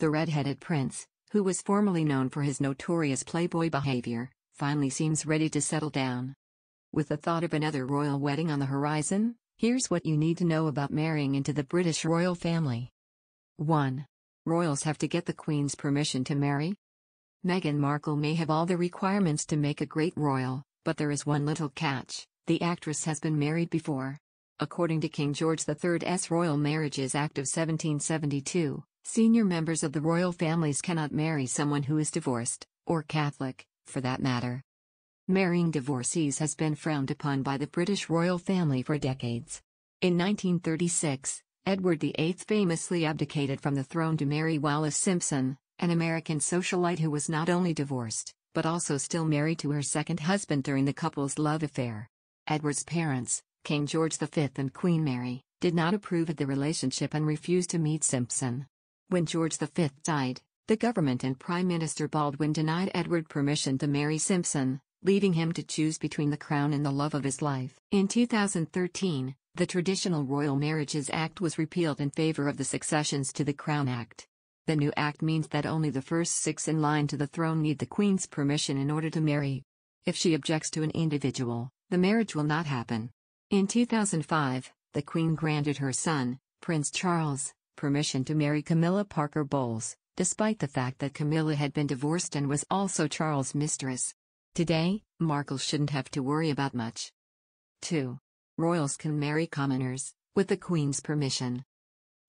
The red-headed prince, who was formerly known for his notorious playboy behavior, finally seems ready to settle down. With the thought of another royal wedding on the horizon, here's what you need to know about marrying into the British royal family. 1. Royals have to get the Queen's permission to marry. Meghan Markle may have all the requirements to make a great royal, but there is one little catch the actress has been married before. According to King George III's Royal Marriages Act of 1772, Senior members of the royal families cannot marry someone who is divorced, or Catholic, for that matter. Marrying divorcees has been frowned upon by the British royal family for decades. In 1936, Edward VIII famously abdicated from the throne to marry Wallace Simpson, an American socialite who was not only divorced, but also still married to her second husband during the couple's love affair. Edward's parents, King George V and Queen Mary, did not approve of the relationship and refused to meet Simpson. When George V died, the government and Prime Minister Baldwin denied Edward permission to marry Simpson, leaving him to choose between the crown and the love of his life. In 2013, the traditional Royal Marriages Act was repealed in favor of the Successions to the Crown Act. The new act means that only the first six in line to the throne need the Queen's permission in order to marry. If she objects to an individual, the marriage will not happen. In 2005, the Queen granted her son, Prince Charles, permission to marry Camilla Parker Bowles, despite the fact that Camilla had been divorced and was also Charles' mistress. Today, Markle shouldn't have to worry about much. 2. Royals can marry commoners, with the Queen's permission.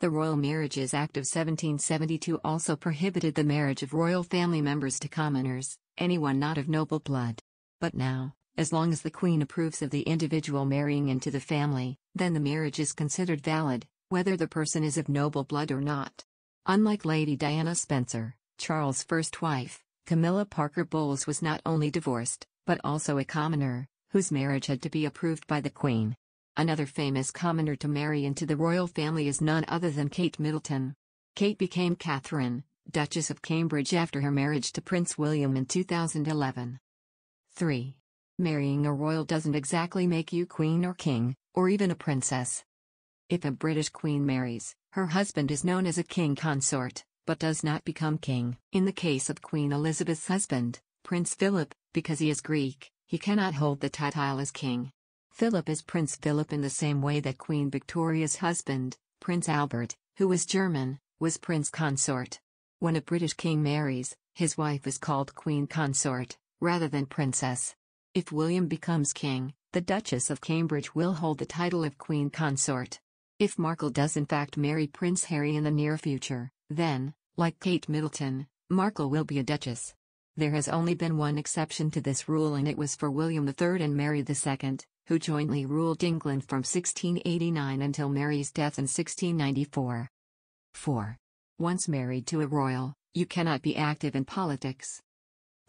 The Royal Marriages Act of 1772 also prohibited the marriage of royal family members to commoners, anyone not of noble blood. But now, as long as the Queen approves of the individual marrying into the family, then the marriage is considered valid, whether the person is of noble blood or not. Unlike Lady Diana Spencer, Charles' first wife, Camilla Parker Bowles was not only divorced, but also a commoner, whose marriage had to be approved by the Queen. Another famous commoner to marry into the royal family is none other than Kate Middleton. Kate became Catherine, Duchess of Cambridge after her marriage to Prince William in 2011. 3. Marrying a royal doesn't exactly make you queen or king, or even a princess. If a British queen marries, her husband is known as a king consort, but does not become king. In the case of Queen Elizabeth's husband, Prince Philip, because he is Greek, he cannot hold the title as king. Philip is Prince Philip in the same way that Queen Victoria's husband, Prince Albert, who was German, was prince consort. When a British king marries, his wife is called queen consort, rather than princess. If William becomes king, the Duchess of Cambridge will hold the title of queen consort. If Markle does in fact marry Prince Harry in the near future, then, like Kate Middleton, Markle will be a duchess. There has only been one exception to this rule and it was for William III and Mary II, who jointly ruled England from 1689 until Mary's death in 1694. 4. Once married to a royal, you cannot be active in politics.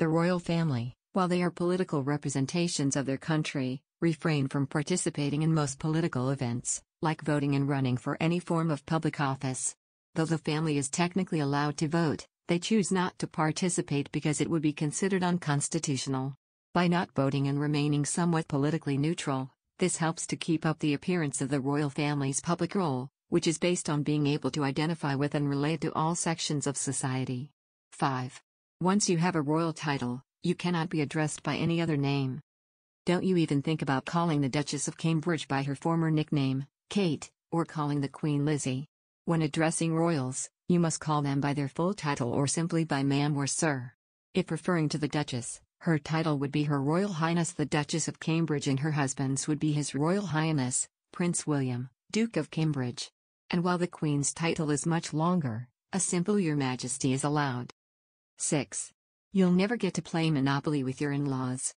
The royal family, while they are political representations of their country, refrain from participating in most political events, like voting and running for any form of public office. Though the family is technically allowed to vote, they choose not to participate because it would be considered unconstitutional. By not voting and remaining somewhat politically neutral, this helps to keep up the appearance of the royal family's public role, which is based on being able to identify with and relate to all sections of society. 5. Once you have a royal title, you cannot be addressed by any other name. Don't you even think about calling the Duchess of Cambridge by her former nickname, Kate, or calling the Queen Lizzie. When addressing royals, you must call them by their full title or simply by ma'am or sir. If referring to the Duchess, her title would be Her Royal Highness the Duchess of Cambridge and her husband's would be His Royal Highness, Prince William, Duke of Cambridge. And while the Queen's title is much longer, a simple Your Majesty is allowed. 6. You'll never get to play Monopoly with your in laws.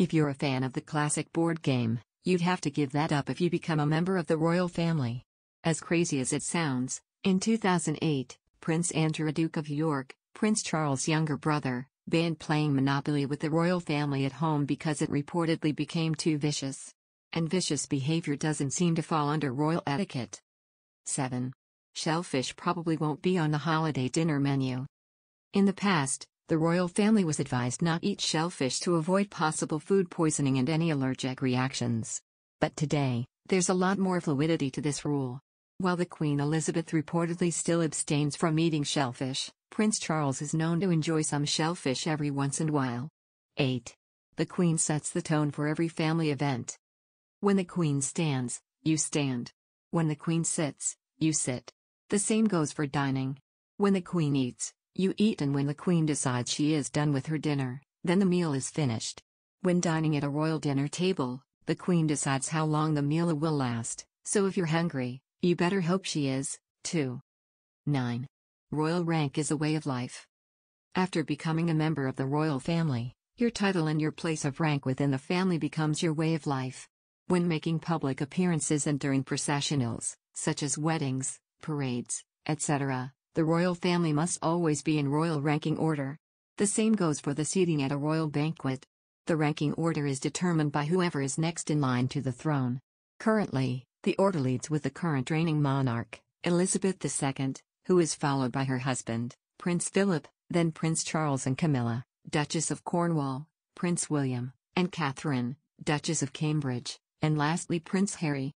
If you're a fan of the classic board game, you'd have to give that up if you become a member of the royal family. As crazy as it sounds, in 2008, Prince Andrew Duke of York, Prince Charles' younger brother, banned playing Monopoly with the royal family at home because it reportedly became too vicious. And vicious behavior doesn't seem to fall under royal etiquette. 7. Shellfish probably won't be on the holiday dinner menu. In the past, the royal family was advised not eat shellfish to avoid possible food poisoning and any allergic reactions. But today, there's a lot more fluidity to this rule. While the Queen Elizabeth reportedly still abstains from eating shellfish, Prince Charles is known to enjoy some shellfish every once in a while. 8. The Queen sets the tone for every family event. When the Queen stands, you stand. When the Queen sits, you sit. The same goes for dining. When the Queen eats, you eat and when the queen decides she is done with her dinner, then the meal is finished. When dining at a royal dinner table, the queen decides how long the meal will last, so if you're hungry, you better hope she is, too. 9. Royal rank is a way of life. After becoming a member of the royal family, your title and your place of rank within the family becomes your way of life. When making public appearances and during processionals, such as weddings, parades, etc., the royal family must always be in royal ranking order. The same goes for the seating at a royal banquet. The ranking order is determined by whoever is next in line to the throne. Currently, the order leads with the current reigning monarch, Elizabeth II, who is followed by her husband, Prince Philip, then Prince Charles and Camilla, Duchess of Cornwall, Prince William, and Catherine, Duchess of Cambridge, and lastly Prince Harry.